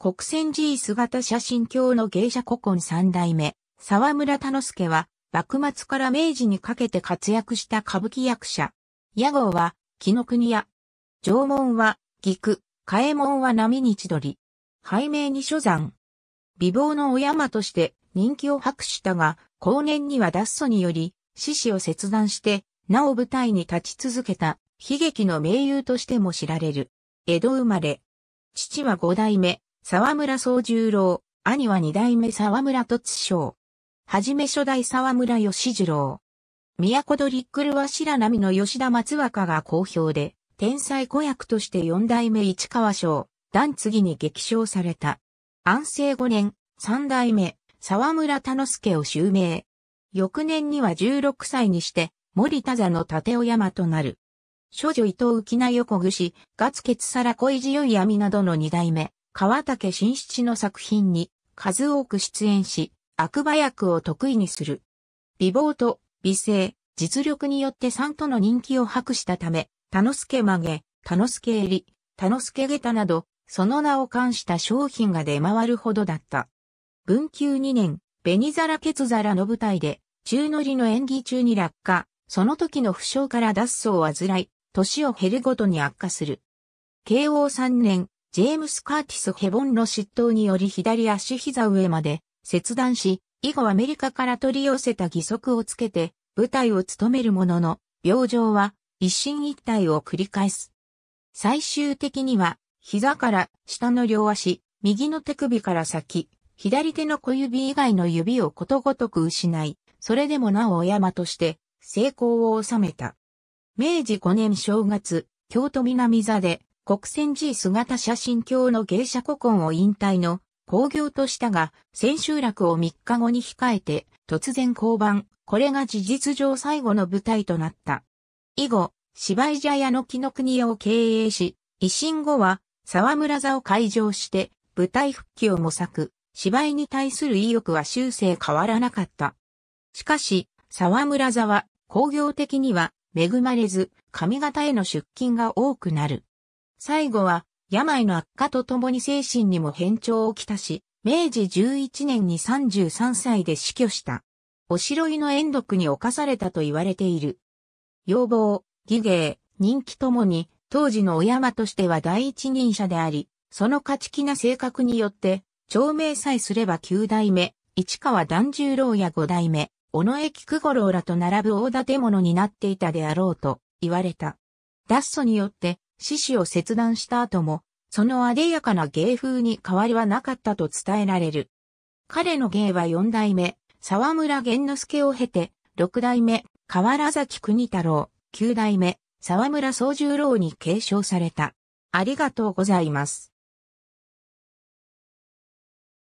国戦寺姿写真鏡の芸者古今三代目、沢村田之助は、幕末から明治にかけて活躍した歌舞伎役者。屋号は、木の国屋。縄文は、菊、替え門は波に千鳥。拝命に所山。美貌のお山として人気を博したが、後年には脱祖により、獅子を切断して、なお舞台に立ち続けた、悲劇の名優としても知られる。江戸生まれ。父は五代目、沢村宗十郎、兄は二代目沢村突章。はじめ初代沢村義次郎。都ルは白波の吉田松若が好評で、天才子役として四代目市川賞、段次に激賞された。安政五年、三代目、沢村田之助を襲名。翌年には16歳にして、森田座の立尾山となる。諸女伊藤浮名横串、ツサ皿小強い闇などの二代目、川竹新七の作品に数多く出演し、悪馬役を得意にする。美貌と美声、実力によって三との人気を博したため、田之助曲げ、田之助襟、田之助下駄など、その名を冠した商品が出回るほどだった。文久2年、紅皿ケツ皿の舞台で、中乗りの演技中に落下、その時の負傷から脱走を患い、年を減るごとに悪化する。慶応3年、ジェームス・カーティス・ヘボンの執刀により左足膝上まで切断し、以後アメリカから取り寄せた義足をつけて舞台を務めるものの、病状は一進一退を繰り返す。最終的には、膝から下の両足、右の手首から先、左手の小指以外の指をことごとく失い、それでもなおお山として成功を収めた。明治5年正月、京都南座で国仙寺姿写真教の芸者古今を引退の興行としたが、千秋楽を3日後に控えて、突然降板、これが事実上最後の舞台となった。以後、芝居茶屋の木の国を経営し、維新後は沢村座を会場して、舞台復帰を模索、芝居に対する意欲は修正変わらなかった。しかし、沢村座は工業的には恵まれず、髪型への出勤が多くなる。最後は、病の悪化とともに精神にも変調をきたし、明治11年に33歳で死去した。おしろいの遠毒に侵されたと言われている。要望、義芸、人気ともに、当時のお山としては第一人者であり、その勝ち気な性格によって、長命さえすれば九代目、市川團十郎や五代目、尾上菊五郎らと並ぶ大建物になっていたであろうと言われた。脱祖によって獅子を切断した後も、その艶やかな芸風に変わりはなかったと伝えられる。彼の芸は四代目、沢村玄之助を経て、六代目、河原崎国太郎、九代目、沢村宗十郎に継承された。ありがとうございます。